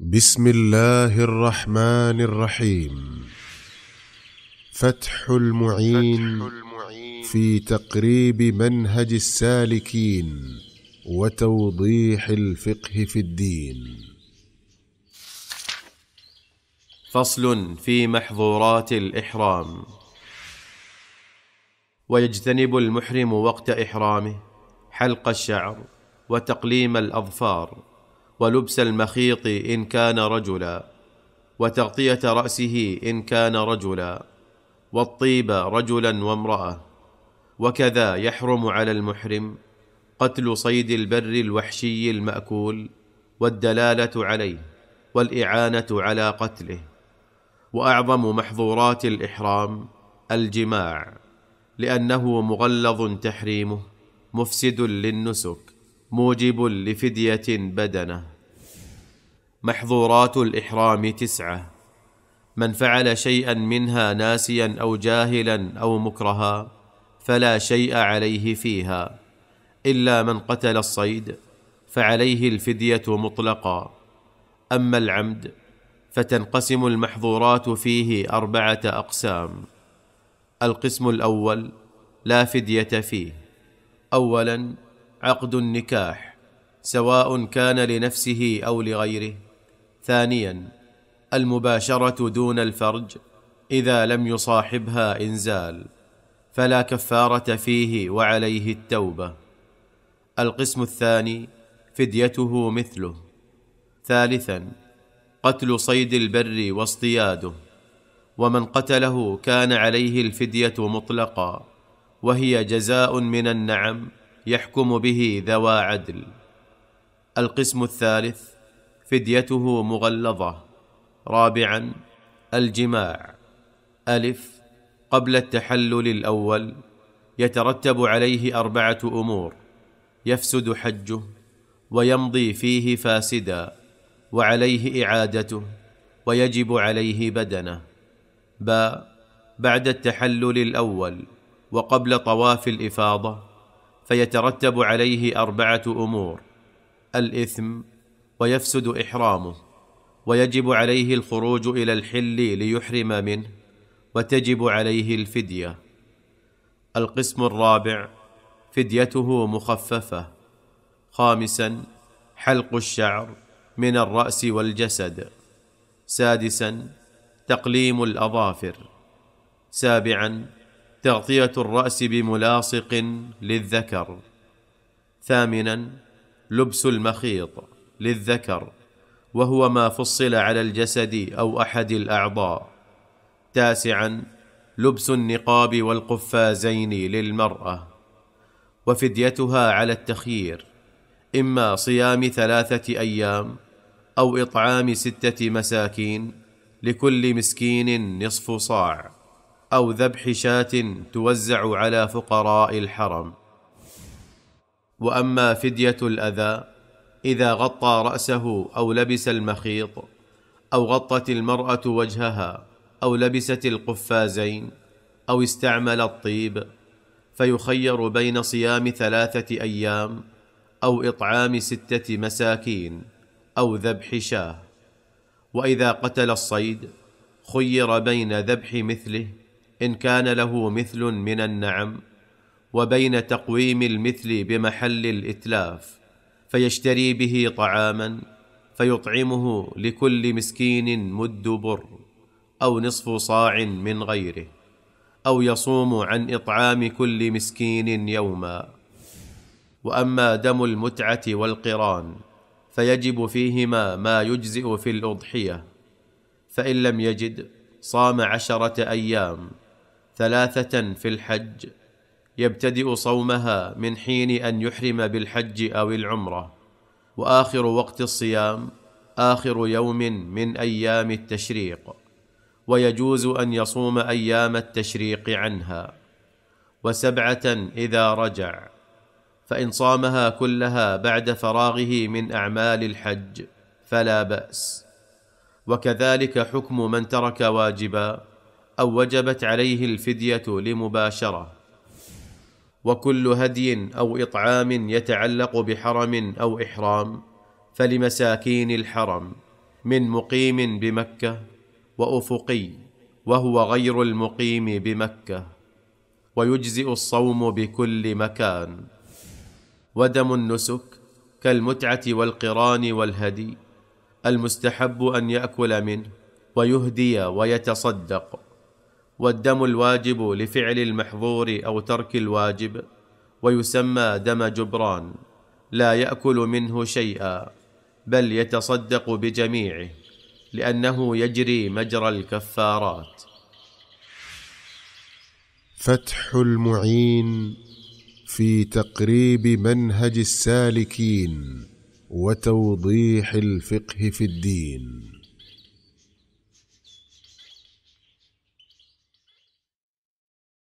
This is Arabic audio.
بسم الله الرحمن الرحيم فتح المعين, في تقريب منهج السالكين وتوضيح الفقه في الدين فصل في محظورات الاحرام ويجتنب المحرم وقت احرامه حلق الشعر وتقليم الاظفار ولبس المخيط ان كان رجلا وتغطيه راسه ان كان رجلا والطيب رجلا وامراه وكذا يحرم على المحرم قتل صيد البر الوحشي الماكول والدلاله عليه والاعانه على قتله واعظم محظورات الاحرام الجماع لانه مغلظ تحريمه مفسد للنسك موجب لفديه بدنه محظورات الاحرام تسعه من فعل شيئا منها ناسيا او جاهلا او مكرها فلا شيء عليه فيها الا من قتل الصيد فعليه الفديه مطلقا اما العمد فتنقسم المحظورات فيه اربعه اقسام القسم الاول لا فديه فيه اولا عقد النكاح سواء كان لنفسه او لغيره ثانيا المباشره دون الفرج اذا لم يصاحبها انزال فلا كفاره فيه وعليه التوبه القسم الثاني فديته مثله ثالثا قتل صيد البر واصطياده ومن قتله كان عليه الفديه مطلقا وهي جزاء من النعم يحكم به ذوى عدل القسم الثالث فديته مغلظه رابعا الجماع الف قبل التحلل الاول يترتب عليه اربعه امور يفسد حجه ويمضي فيه فاسدا وعليه اعادته ويجب عليه بدنه ب بعد التحلل الاول وقبل طواف الافاضه فيترتب عليه اربعه امور الاثم ويفسد احرامه ويجب عليه الخروج الى الحل ليحرم منه وتجب عليه الفديه القسم الرابع فديته مخففه خامسا حلق الشعر من الراس والجسد سادسا تقليم الاظافر سابعا تغطيه الراس بملاصق للذكر ثامنا لبس المخيط للذكر وهو ما فصل على الجسد او احد الاعضاء تاسعا لبس النقاب والقفازين للمراه وفديتها على التخيير اما صيام ثلاثه ايام او اطعام سته مساكين لكل مسكين نصف صاع او ذبح شاه توزع على فقراء الحرم واما فديه الاذى اذا غطى راسه او لبس المخيط او غطت المراه وجهها او لبست القفازين او استعمل الطيب فيخير بين صيام ثلاثه ايام او اطعام سته مساكين او ذبح شاه واذا قتل الصيد خير بين ذبح مثله ان كان له مثل من النعم وبين تقويم المثل بمحل الاتلاف فيشتري به طعاما فيطعمه لكل مسكين مد بر او نصف صاع من غيره او يصوم عن اطعام كل مسكين يوما واما دم المتعه والقران فيجب فيهما ما يجزئ في الاضحيه فان لم يجد صام عشره ايام ثلاثه في الحج يبتدئ صومها من حين ان يحرم بالحج او العمره واخر وقت الصيام اخر يوم من ايام التشريق ويجوز ان يصوم ايام التشريق عنها وسبعه اذا رجع فان صامها كلها بعد فراغه من اعمال الحج فلا باس وكذلك حكم من ترك واجبا او وجبت عليه الفديه لمباشره وكل هدي او اطعام يتعلق بحرم او احرام فلمساكين الحرم من مقيم بمكه وافقي وهو غير المقيم بمكه ويجزئ الصوم بكل مكان ودم النسك كالمتعه والقران والهدي المستحب ان ياكل منه ويهدي ويتصدق والدم الواجب لفعل المحظور او ترك الواجب ويسمى دم جبران لا ياكل منه شيئا بل يتصدق بجميعه لانه يجري مجرى الكفارات فتح المعين في تقريب منهج السالكين وتوضيح الفقه في الدين